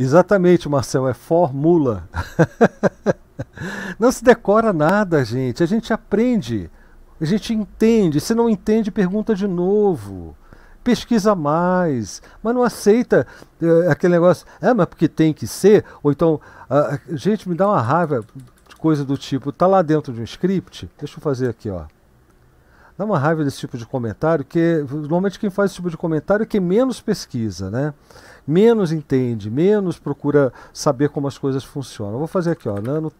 Exatamente, Marcel, é fórmula. não se decora nada, gente. A gente aprende, a gente entende. Se não entende, pergunta de novo. Pesquisa mais, mas não aceita uh, aquele negócio, é, mas porque tem que ser, ou então, uh, gente, me dá uma raiva de coisa do tipo, tá lá dentro de um script, deixa eu fazer aqui, ó. Dá uma raiva desse tipo de comentário, que normalmente quem faz esse tipo de comentário é quem menos pesquisa, né? Menos entende, menos procura saber como as coisas funcionam. Eu vou fazer aqui, ó, nano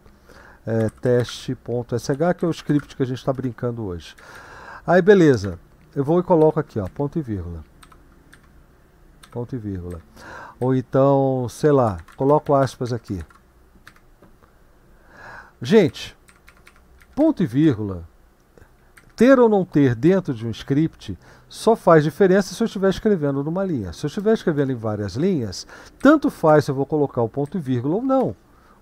é, teste.sh, que é o script que a gente está brincando hoje. Aí, beleza. Eu vou e coloco aqui, ó, ponto e vírgula. Ponto e vírgula. Ou então, sei lá, coloco aspas aqui. Gente, ponto e vírgula ter ou não ter dentro de um script só faz diferença se eu estiver escrevendo numa linha. Se eu estiver escrevendo em várias linhas, tanto faz se eu vou colocar o ponto e vírgula ou não.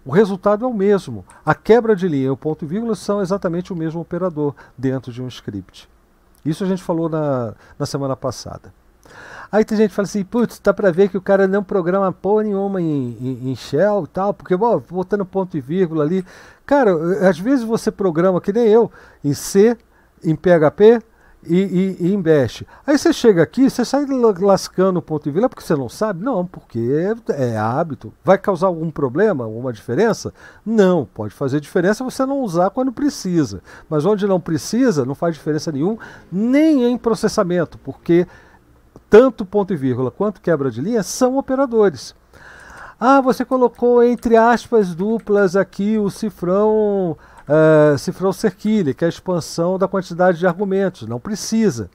O resultado é o mesmo. A quebra de linha e o ponto e vírgula são exatamente o mesmo operador dentro de um script. Isso a gente falou na, na semana passada. Aí tem gente que fala assim, putz, dá pra ver que o cara não programa porra nenhuma em, em, em Shell e tal, porque ó, botando ponto e vírgula ali. Cara, às vezes você programa, que nem eu, em C, em PHP e, e, e, em Bash. Aí você chega aqui, você sai lascando o ponto e vírgula porque você não sabe? Não, porque é, é hábito. Vai causar algum problema, alguma diferença? Não, pode fazer diferença você não usar quando precisa. Mas onde não precisa, não faz diferença nenhum, nem em processamento, porque tanto ponto e vírgula quanto quebra de linha são operadores. Ah, você colocou entre aspas duplas aqui o cifrão uh, ah, Cifrão Serquilha, que é a expansão da quantidade de argumentos. Não precisa.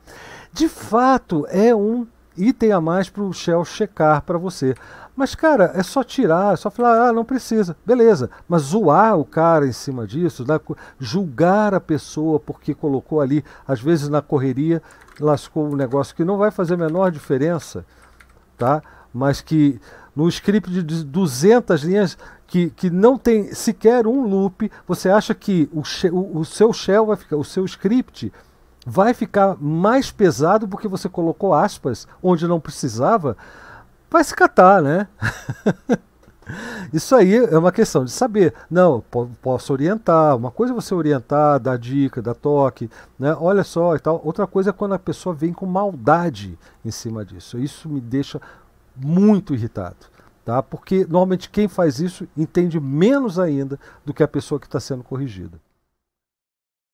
De fato, é um item a mais para o Shell checar para você. Mas, cara, é só tirar, é só falar, ah, não precisa, beleza. Mas zoar o cara em cima disso, né? julgar a pessoa porque colocou ali, às vezes na correria, lascou um negócio que não vai fazer a menor diferença, tá? Mas que no script de 200 linhas que, que não tem sequer um loop, você acha que o, o, seu shell vai ficar, o seu script vai ficar mais pesado porque você colocou aspas onde não precisava? Vai se catar, né? Isso aí é uma questão de saber. Não, posso orientar. Uma coisa é você orientar, dar dica, dar toque, né? Olha só e tal. Outra coisa é quando a pessoa vem com maldade em cima disso. Isso me deixa muito irritado. Tá? Porque normalmente quem faz isso entende menos ainda do que a pessoa que está sendo corrigida.